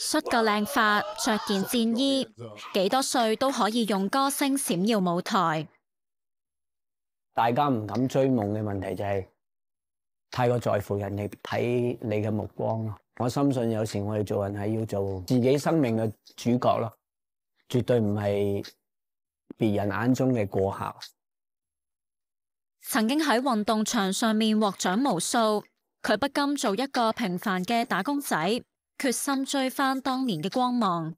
梳个靓发，着件战衣，几多岁都可以用歌声闪耀舞台。大家唔敢追梦嘅问题就系太过在乎人哋睇你嘅目光咯。我深信有时我哋做人系要做自己生命嘅主角咯。绝对唔系别人眼中嘅过客。曾经喺运动场上面获奖无数，佢不甘做一个平凡嘅打工仔，决心追翻当年嘅光芒。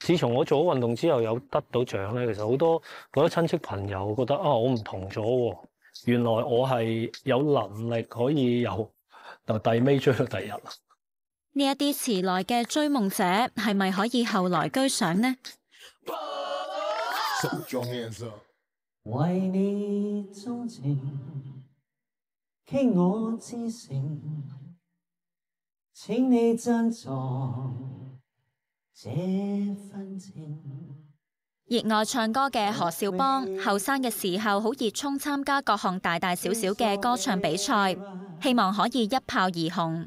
自从我做咗运动之后，有得到奖咧，其实好多好多亲戚朋友觉得啊，我唔同咗，原来我系有能力可以由第尾追到第一。呢一啲迟来嘅追梦者，系咪可以后来居上呢？热爱唱歌嘅何少邦，后生嘅时候好热衷参加各项大大小小嘅歌唱比赛，希望可以一炮而红。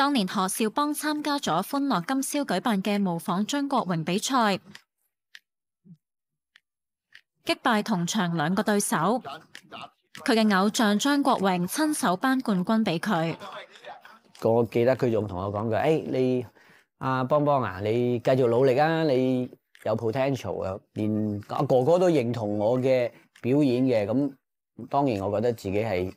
当年何少邦参加咗欢乐今宵举办嘅模仿张国荣比赛，击败同场两个对手，佢嘅偶像张国荣亲手颁冠军俾佢。我记得佢仲同我讲句：，诶，你阿邦邦啊，你继续努力啊，你有 potential 啊，连阿哥哥都认同我嘅表演嘅。咁当然我觉得自己系。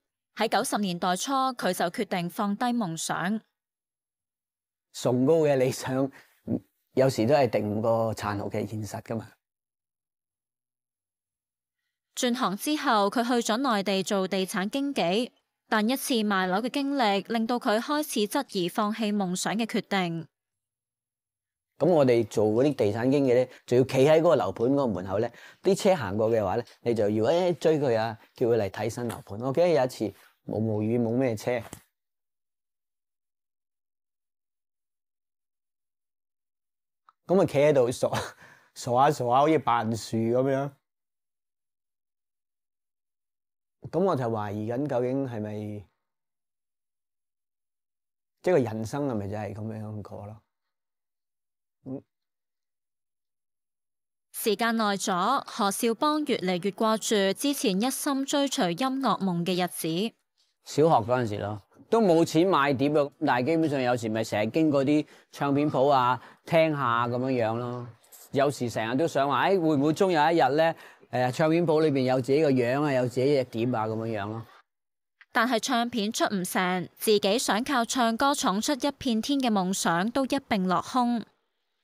喺九十年代初，佢就决定放低梦想。崇高嘅理想有时都系定唔过残酷嘅现实噶嘛。转行之后，佢去咗内地做地产经纪，但一次卖楼嘅经历令到佢开始质疑放弃梦想嘅决定。咁我哋做嗰啲地產經理咧，就要企喺嗰個樓盤嗰個門口咧，啲車行過嘅話咧，你就要誒追佢啊，叫佢嚟睇新樓盤。我記得有一次冇毛雨，冇咩車，咁啊企喺度傻 傻下傻下，好似扮樹咁樣。咁我就懷疑緊究竟係咪即係人生係咪就係咁樣过咯？时间耐咗，何少邦越嚟越挂住之前一心追随音乐梦嘅日子。小学嗰阵时咯，都冇钱买碟啊，但系基本上有时咪成日经过啲唱片铺啊，听下咁样样咯。有时成日都想话诶，会唔会终有一日咧？诶，唱片铺里边有自己个样啊，有自己嘅点啊，咁样样咯。但系唱片出唔成，自己想靠唱歌闯出一片天嘅梦想都一并落空。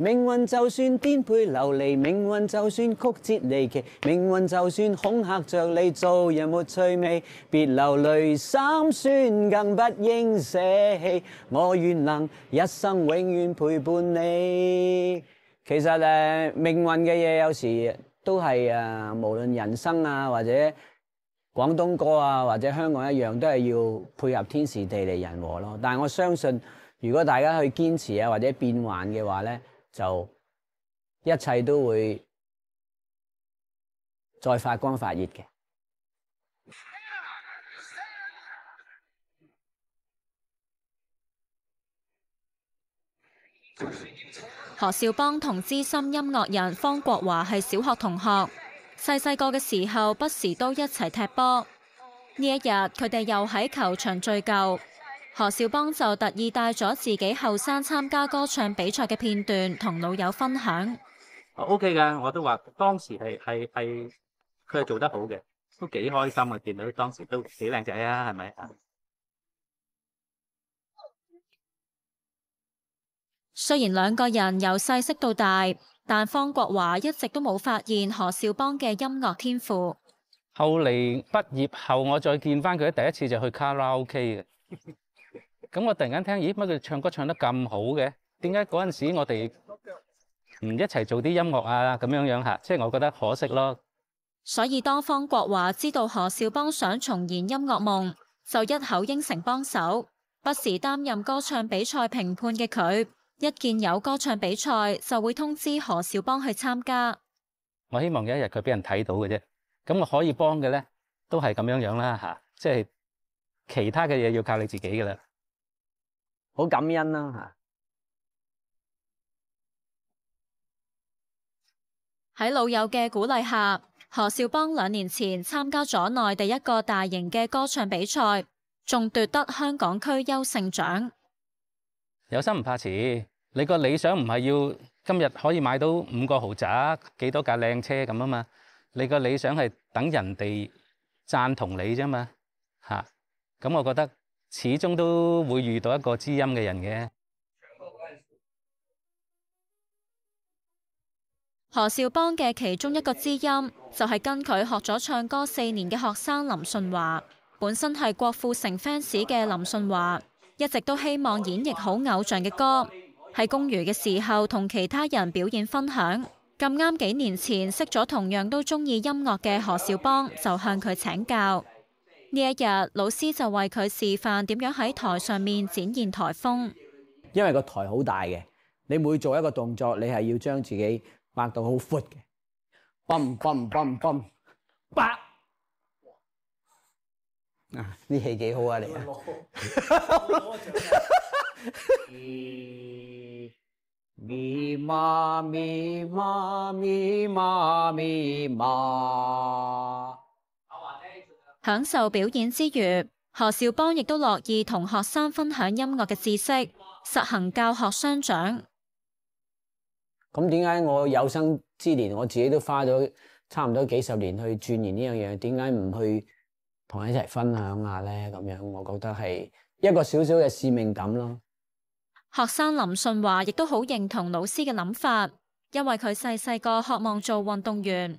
命運就算顛沛流離，命運就算曲折離奇，命運就算恐嚇着你做人没趣味，別流淚心酸，更不應捨棄。我願能一生永遠陪伴你。其實咧，命運嘅嘢有時都係誒，無論人生啊，或者廣東歌啊，或者香港一樣，都係要配合天時地利人和咯。但系我相信，如果大家去堅持啊，或者變幻嘅話咧，就一切都會再發光發熱嘅。何少邦同资深音樂人方國華係小學同學，細細個嘅時候不時都一齊踢波。呢一日佢哋又喺球場聚舊。何少邦就特意带咗自己后生参加歌唱比赛嘅片段同老友分享。O K 嘅，我都话当时系系系佢系做得好嘅，都几开心啊！见到当时都几靓仔啊，系咪啊？虽然两个人由细识到大，但方国华一直都冇发现何少邦嘅音乐天赋。后嚟毕业后，我再见翻佢，第一次就去卡拉 O K 嘅。咁我突然间听，咦，乜佢唱歌唱得咁好嘅？点解嗰阵时我哋唔一齐做啲音乐啊？咁样样吓，即系我觉得可惜咯。所以，当方国华知道何少邦想重现音乐梦，就一口应承帮手。不时担任歌唱比赛评判嘅佢，一见有歌唱比赛，就会通知何少邦去参加。我希望有一日佢俾人睇到嘅啫。咁我可以帮嘅咧，都系咁样样啦吓，即系其他嘅嘢要靠你自己噶啦。好感恩啦吓！喺老友嘅鼓励下，何少邦两年前参加咗内地一个大型嘅歌唱比赛，仲夺得香港区优胜奖。有心唔怕迟，你个理想唔系要今日可以买到五个豪宅、几多架靓车咁啊嘛？你个理想系等人哋赞同你啫嘛？吓，咁我觉得。始终都会遇到一个知音嘅人嘅。何少邦嘅其中一个知音就系跟佢学咗唱歌四年嘅学生林顺华，本身系郭富城 fans 嘅林顺华，一直都希望演绎好偶像嘅歌。喺公余嘅时候同其他人表演分享，咁啱几年前识咗同样都中意音乐嘅何少邦，就向佢请教。呢一日老师就为佢示范点样喺台上面展现台风，因为个台好大嘅，你每做一个动作，你系要将自己拍到好阔嘅，嘣嘣嘣嘣，八啊，啲戏几好啊你啊！享受表演之余，何少邦亦都乐意同学生分享音乐嘅知识，实行教学相长。咁点解我有生之年我自己都花咗差唔多几十年去钻研呢样嘢？点解唔去同佢一齐分享下呢？咁样我觉得系一个少少嘅使命感咯。学生林信华亦都好认同老师嘅谂法，因为佢细细个渴望做运动员。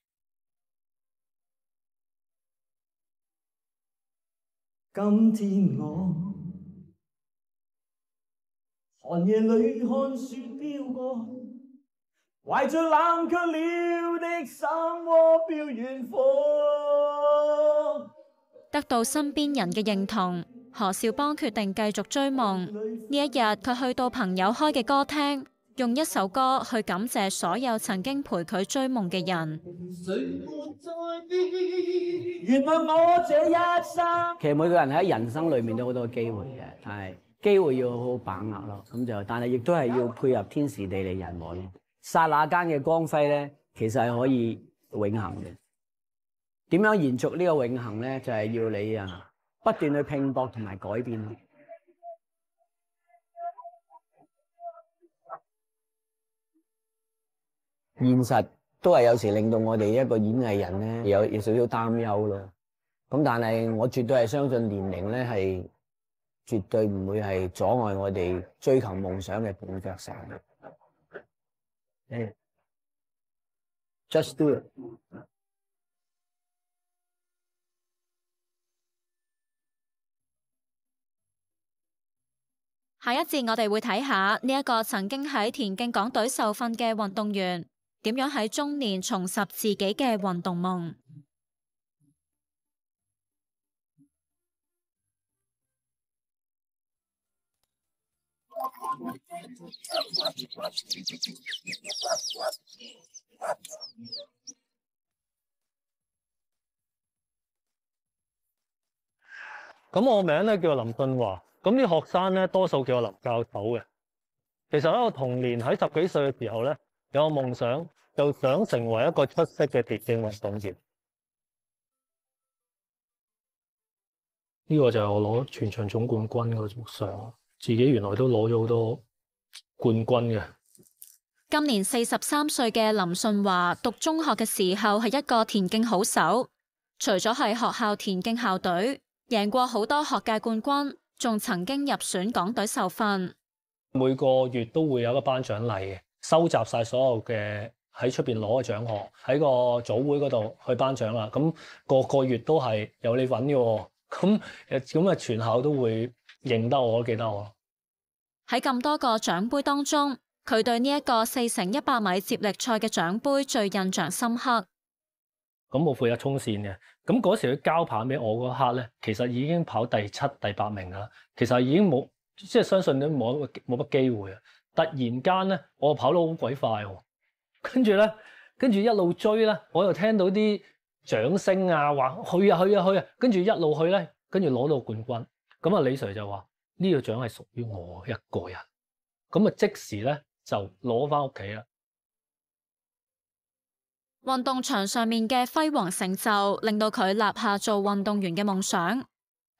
今天我寒夜里看雪飘过怀着冷却了的心窝漂远方得到身边人嘅认同何少邦决定继续追梦呢一日佢去到朋友开嘅歌厅用一首歌去感谢所有曾经陪佢追梦嘅人。其实每个人喺人生里面都好多机会嘅，系机会要好好把握咯。咁就，但系亦都系要配合天时地利人和咯。刹那间嘅光辉咧，其实系可以永恒嘅。点样延续呢个永恒咧？就系要你啊，不断去拼搏同埋改变。现实都系有时令到我哋一个演艺人咧，有有少少担忧咯。咁但系我绝对系相信年龄咧系绝对唔会系阻碍我哋追求梦想嘅步伐成。嗯，just do。下一节我哋会睇下呢一个曾经喺田径港队受训嘅运动员。点样喺中年重拾自己嘅运动梦？咁我名咧叫林俊华，咁啲学生咧多数叫我林教授嘅。其实喺我童年喺十几岁嘅时候咧。有梦想，就想成为一个出色嘅田径运动员。呢个就系我攞全场总冠军嘅相，自己原来都攞咗好多冠军嘅。今年四十三岁嘅林信华，读中学嘅时候系一个田径好手，除咗系学校田径校队赢过好多学界冠军，仲曾经入选港队受训。每个月都会有一个颁奖礼嘅。收集晒所有嘅喺出边攞嘅獎項，喺個組會嗰度去頒獎啦。咁個個月都係有你揾嘅，咁咁啊，全校都會認得我，記得我。喺咁多個獎杯當中，佢對呢一個四乘一百米接力賽嘅獎杯最印象深刻。咁我负責衝線嘅，咁嗰時佢交棒俾我嗰刻咧，其實已經跑第七、第八名啦。其實已經冇，即係相信都冇乜冇乜機會啊。突然间咧，我跑得好鬼快，跟住咧，跟住一路追咧，我又听到啲掌声啊，话去啊去啊去啊，跟住一路去咧，跟住攞到冠军，咁啊李 Sir 就话呢个奖系属于我一个人，咁啊即时咧就攞翻屋企啦。运动场上面嘅辉煌成就，令到佢立下做运动员嘅梦想。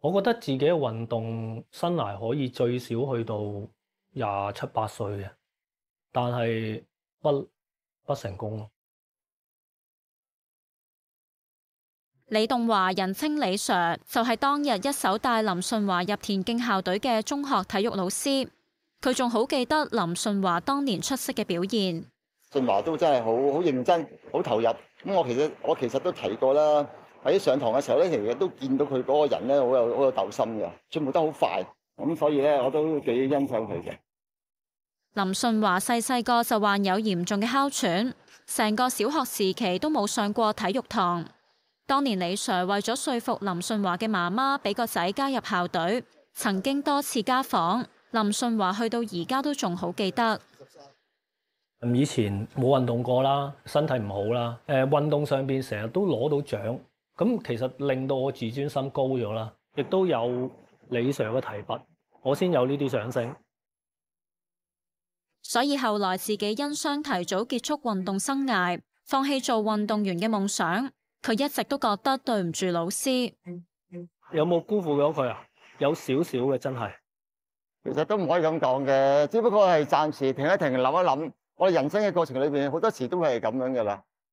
我觉得自己嘅运动生涯可以最少去到廿七八岁嘅，但系不不成功咯。李栋华人称李 Sir，就系当日一手带林顺华入田径校队嘅中学体育老师。佢仲好记得林顺华当年出色嘅表现。顺华都真系好好认真，好投入。咁我其实我其实都提过啦。喺上堂嘅時候咧，其實都見到佢嗰個人咧，好有好有鬥心嘅，進步得好快，咁所以咧我都幾欣賞佢嘅。林信華細細個就患有嚴重嘅哮喘，成個小學時期都冇上過體育堂。當年李 Sir 為咗說服林信華嘅媽媽俾個仔加入校隊，曾經多次家訪。林信華去到而家都仲好記得。以前冇運動過啦，身體唔好啦。誒，運動上邊成日都攞到獎。咁其實令到我自尊心高咗啦，亦都有理想嘅提拔，我先有呢啲上升。所以後來自己因傷提早結束運動生涯，放棄做運動員嘅夢想。佢一直都覺得對唔住老師，有冇辜負咗佢啊？有少少嘅真係，其實都唔可以咁講嘅，只不過係暫時停一停，諗一諗。我人生嘅過程裏面，好多時都係咁樣噶啦。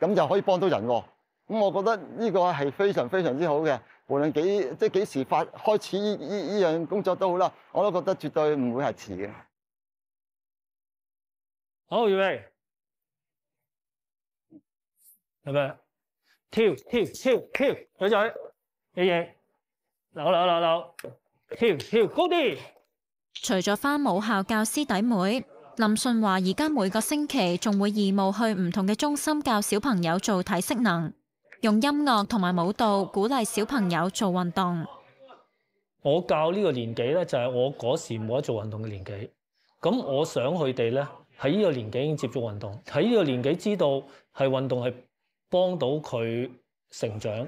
咁就可以幫到人喎，咁我覺得呢個係非常非常之好嘅，無論幾即係幾時發開始呢依依樣工作都好啦，我都覺得絕對唔會係遲嘅。好，依位，係咪？跳跳跳跳，嘴嘴好啦，扭扭扭扭，跳跳高啲。除咗翻母校教師弟妹。林顺话：而家每个星期仲会义务去唔同嘅中心教小朋友做体适能，用音乐同埋舞蹈鼓励小朋友做运动。我教呢个年纪咧，就系我嗰时冇得做运动嘅年纪。咁我想佢哋咧喺呢个年纪已经接触运动，喺呢个年纪知道系运动系帮到佢成长。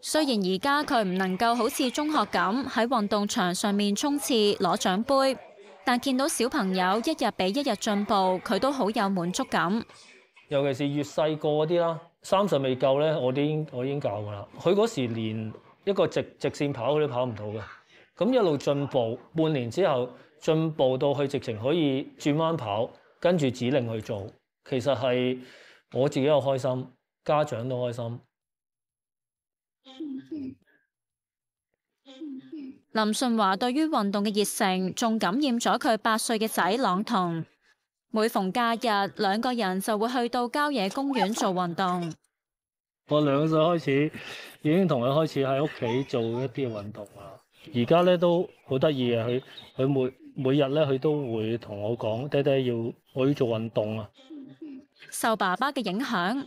虽然而家佢唔能够好似中学咁喺运动场上面冲刺攞奖杯，但见到小朋友一日比一日进步，佢都好有满足感。尤其是越细个嗰啲啦，三岁未够咧，我经我已经教噶啦。佢嗰时连一个直直线跑佢都跑唔到嘅，咁一路进步，半年之后进步到去直情可以转弯跑，跟住指令去做，其实系我自己又开心，家长都开心。林顺华对于运动嘅热诚，仲感染咗佢八岁嘅仔朗同。每逢假日，两个人就会去到郊野公园做运动。我两岁开始已经同佢开始喺屋企做一啲运动啦。而家咧都好得意啊！佢佢每每日咧，佢都会同我讲，爹爹要我要做运动啊！受爸爸嘅影响。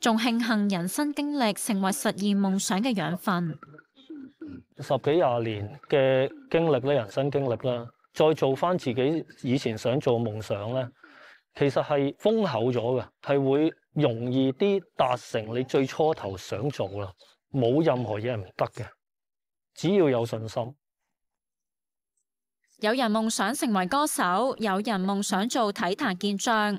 仲庆幸人生经历成为实现梦想嘅养分。十几廿年嘅经历咧，人生经历啦，再做翻自己以前想做梦想咧，其实系丰厚咗嘅，系会容易啲达成你最初头想做啦，冇任何嘢系唔得嘅，只要有信心。有人梦想成为歌手，有人梦想做体坛健将。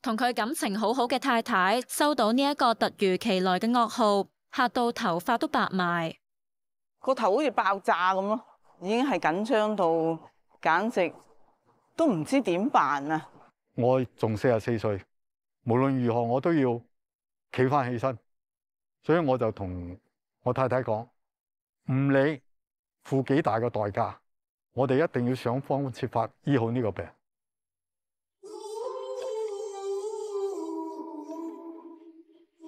同佢感情好好嘅太太收到呢一个突如其来嘅噩耗，吓到头发都白埋，个头好似爆炸咁咯，已经系紧张到简直都唔知点办啊！我仲四十四岁，无论如何我都要企翻起身，所以我就同我太太讲，唔理付几大嘅代价，我哋一定要想方设法医好呢个病。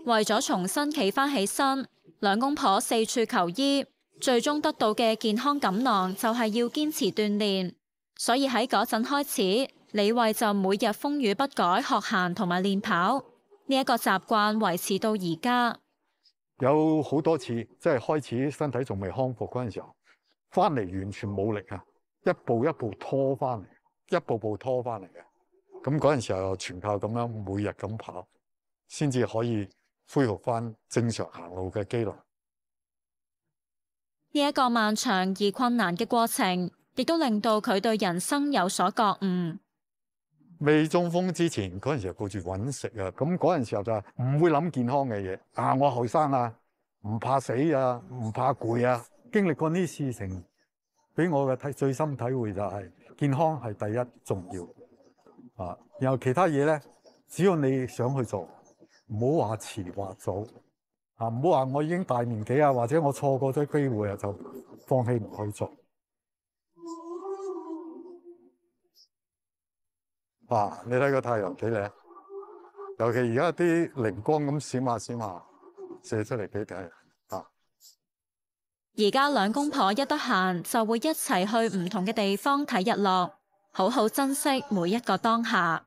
为咗重新企翻起身，两公婆四处求医，最终得到嘅健康锦囊就系要坚持锻炼。所以喺嗰阵开始，李慧就每日风雨不改，学行同埋练跑，呢一个习惯维持到而家。有好多次，即系开始身体仲未康复嗰阵时候，翻嚟完全冇力啊，一步一步拖翻嚟，一步步拖翻嚟嘅。咁嗰阵时候全靠咁样每日咁跑，先至可以。恢復翻正常行路嘅機能，呢一個漫長而困難嘅過程，亦都令到佢對人生有所覺悟。未中風之前嗰时候顾住揾食啊，咁嗰陣時候就唔會諗健康嘅嘢。啊，我後生啊，唔怕死啊，唔怕攰啊。經歷過呢事情，俾我嘅体最深體會就係健康係第一重要啊。然後其他嘢咧，只要你想去做。唔好话迟或早，啊唔好话我已经大年纪啊，或者我错过咗机会啊，就放弃唔去做。啊，你睇个太阳几靓，尤其而家啲灵光咁闪下闪下射出嚟几靓啊！而家两公婆一得闲就会一齐去唔同嘅地方睇日落，好好珍惜每一个当下。